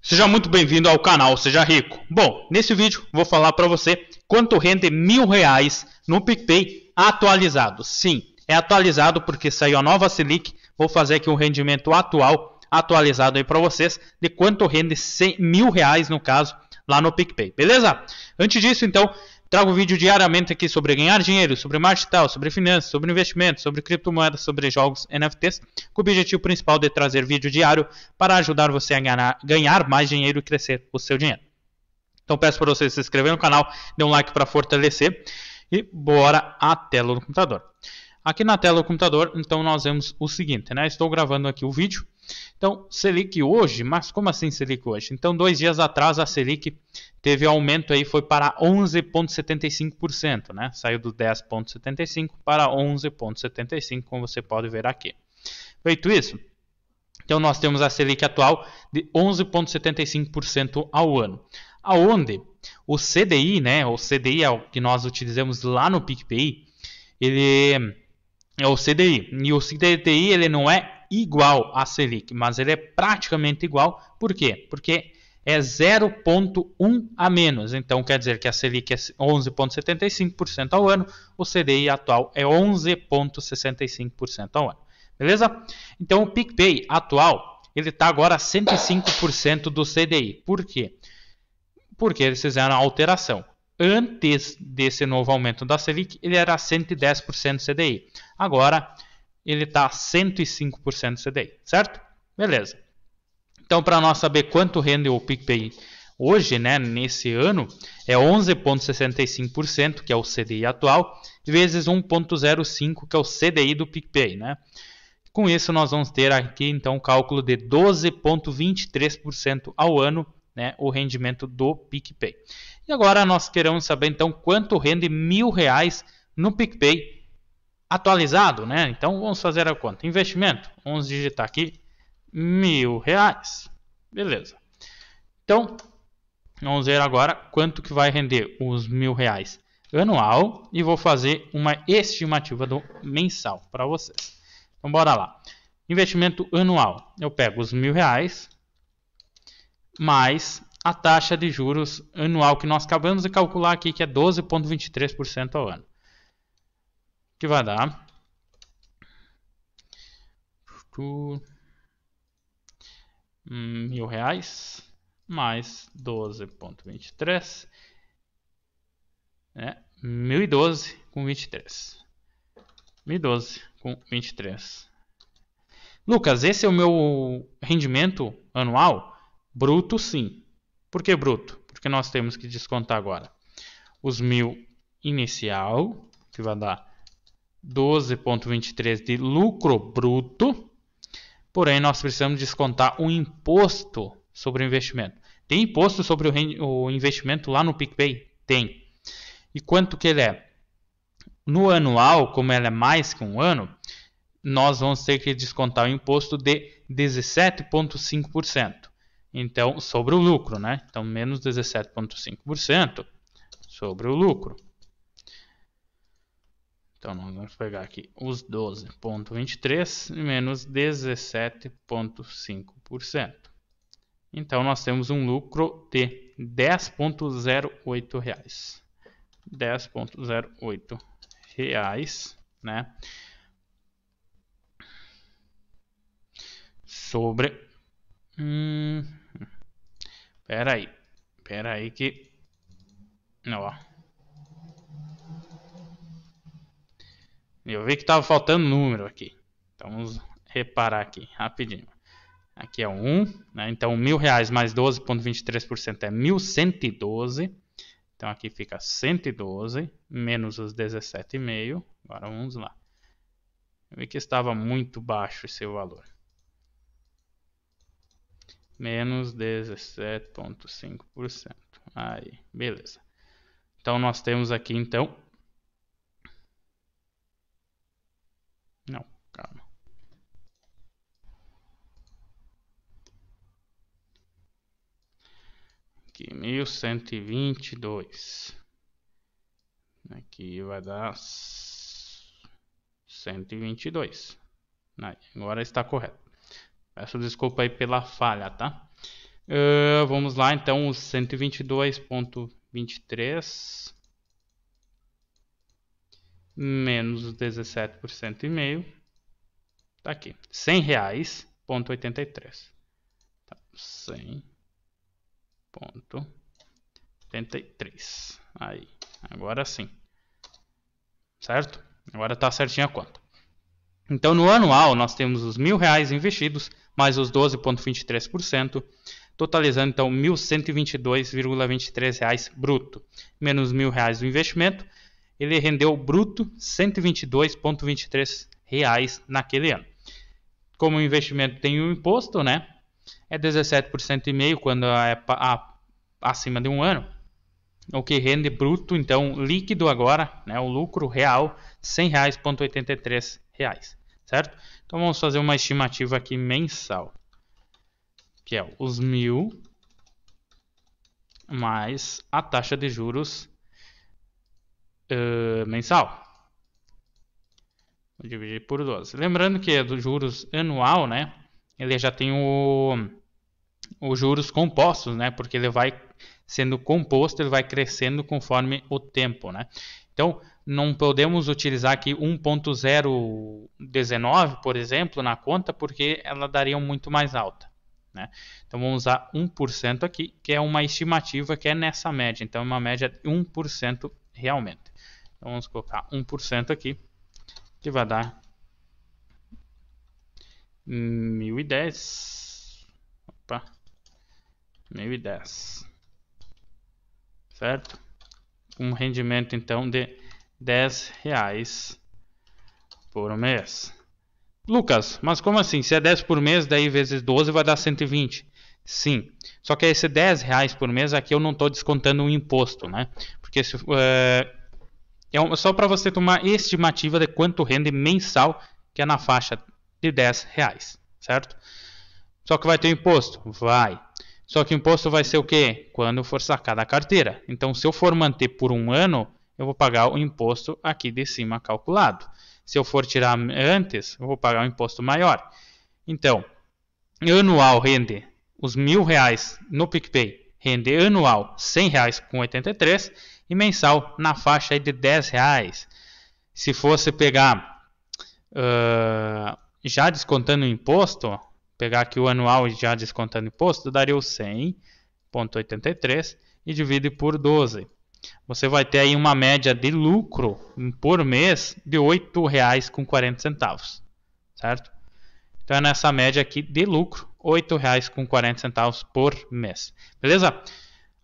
Seja muito bem-vindo ao canal Seja Rico. Bom, nesse vídeo vou falar para você quanto rende mil reais no PicPay atualizado. Sim, é atualizado porque saiu a nova Selic. Vou fazer aqui um rendimento atual, atualizado aí para vocês, de quanto rende 100, mil reais no caso lá no PicPay, beleza? Antes disso, então, Trago vídeo diariamente aqui sobre ganhar dinheiro, sobre marketing tal, sobre finanças, sobre investimentos, sobre criptomoedas, sobre jogos NFTs, com o objetivo principal de trazer vídeo diário para ajudar você a ganhar, ganhar mais dinheiro e crescer o seu dinheiro. Então peço para você se inscrever no canal, dê um like para fortalecer e bora à tela do computador. Aqui na tela do computador, então nós vemos o seguinte, né? Estou gravando aqui o vídeo. Então, Selic hoje, mas como assim Selic hoje? Então, dois dias atrás a Selic teve aumento aí, foi para 11,75%, né? Saiu do 10,75% para 11,75%, como você pode ver aqui. Feito isso, então nós temos a Selic atual de 11,75% ao ano. Aonde o CDI, né? O CDI é o que nós utilizamos lá no PicPay, ele é o CDI. E o CDI ele não é igual à Selic, mas ele é praticamente igual. Por quê? Porque é 0,1 a menos. Então quer dizer que a Selic é 11,75% ao ano, o CDI atual é 11,65% ao ano. Beleza? Então o PicPay atual, ele está agora 105% do CDI. Por quê? Porque eles fizeram a alteração. Antes desse novo aumento da Selic, ele era 110% CDI. Agora ele está 105% CDI, certo? Beleza. Então, para nós saber quanto rende o PicPay hoje, né, nesse ano, é 11,65%, que é o CDI atual, vezes 1,05%, que é o CDI do PicPay. Né? Com isso, nós vamos ter aqui, então, um cálculo de 12,23% ao ano, né, o rendimento do PicPay. E agora nós queremos saber, então, quanto rende mil reais no PicPay atualizado, né? Então, vamos fazer a conta. Investimento, vamos digitar aqui, mil reais. Beleza. Então, vamos ver agora quanto que vai render os mil reais anual e vou fazer uma estimativa do mensal para vocês. Então, bora lá. Investimento anual. Eu pego os mil reais mais a taxa de juros anual que nós acabamos de calcular aqui, que é 12,23% ao ano. Que vai dar Hum, mil reais mais 12.23 é 1012 com 23 1012 com 23 Lucas, esse é o meu rendimento anual? Bruto sim. Por que bruto? Porque nós temos que descontar agora os mil inicial, que vai dar 12,23 de lucro bruto, Porém, nós precisamos descontar o imposto sobre o investimento. Tem imposto sobre o, o investimento lá no PicPay? Tem. E quanto que ele é? No anual, como ela é mais que um ano, nós vamos ter que descontar o imposto de 17,5%. Então, sobre o lucro, né? Então, menos 17,5% sobre o lucro. Então nós vamos pegar aqui os 12,23 menos 17,5%. Então nós temos um lucro de 10,08 reais. 10,08 reais, né? Sobre. Hum, peraí. Peraí que. Ó. Eu vi que estava faltando número aqui. Então vamos reparar aqui rapidinho. Aqui é 1, um, né? então mil reais mais 12,23% é 1.112. Então aqui fica 112 menos os 17,5. Agora vamos lá. Eu vi que estava muito baixo esse valor. Menos 17,5%. Aí, beleza. Então nós temos aqui então Aqui, 1122. Aqui vai dar 122. Agora está correto. Peço desculpa aí pela falha, tá? Uh, vamos lá, então, 122.23 menos 17% e meio. Tá aqui, 100 reais, ponto 83. Tá, 100 ponto 73. Aí, agora sim. Certo? Agora está certinha a conta. Então, no anual, nós temos os mil reais investidos, mais os 12,23%, totalizando, então, R$ 1.122,23 reais bruto. Menos mil reais do investimento, ele rendeu bruto R$ 122,23 reais naquele ano. Como o investimento tem um imposto, né? é 17,5% quando é acima de um ano, o que rende bruto, então, líquido agora, né, o lucro real, R$ 100,83, certo? Então, vamos fazer uma estimativa aqui mensal, que é os mil mais a taxa de juros uh, mensal. Vou dividir por 12. Lembrando que é do juros anual, né? ele já tem o, os juros compostos, né? Porque ele vai sendo composto, ele vai crescendo conforme o tempo, né? Então, não podemos utilizar aqui 1.019, por exemplo, na conta, porque ela daria muito mais alta. Né? Então, vamos usar 1% aqui, que é uma estimativa que é nessa média. Então, é uma média de 1% realmente. Então, vamos colocar 1% aqui, que vai dar 1010. Opa. 1010. Certo? Um rendimento então de 10 reais por mês. Lucas, mas como assim? Se é 10 por mês, daí vezes 12 vai dar 120. Sim. Só que esse 10 reais por mês aqui eu não estou descontando o imposto, né? Porque se, eh, é, é só para você tomar estimativa de quanto rende mensal, que é na faixa de 10 reais, certo? Só que vai ter imposto? Vai. Só que o imposto vai ser o quê? Quando for sacar da carteira. Então, se eu for manter por um ano, eu vou pagar o imposto aqui de cima calculado. Se eu for tirar antes, eu vou pagar um imposto maior. Então, anual rende os mil reais no PicPay, rende anual 100 reais com 83 e mensal na faixa de 10 reais. Se fosse pegar já descontando o imposto, pegar aqui o anual já descontando o imposto, daria o 100,83 e divide por 12. Você vai ter aí uma média de lucro por mês de R$ 8,40, certo? Então é nessa média aqui de lucro, R$ 8,40 por mês. Beleza?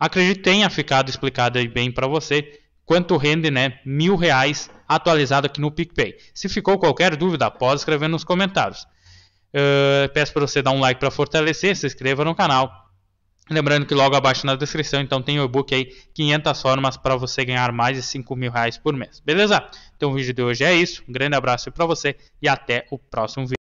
Acredito que tenha ficado explicado aí bem para você quanto rende né, mil reais atualizado aqui no PicPay. Se ficou qualquer dúvida, pode escrever nos comentários. Uh, peço para você dar um like para fortalecer, se inscreva no canal. Lembrando que logo abaixo na descrição, então tem o e-book aí, 500 formas para você ganhar mais de 5 mil reais por mês. Beleza? Então o vídeo de hoje é isso. Um grande abraço para você e até o próximo vídeo.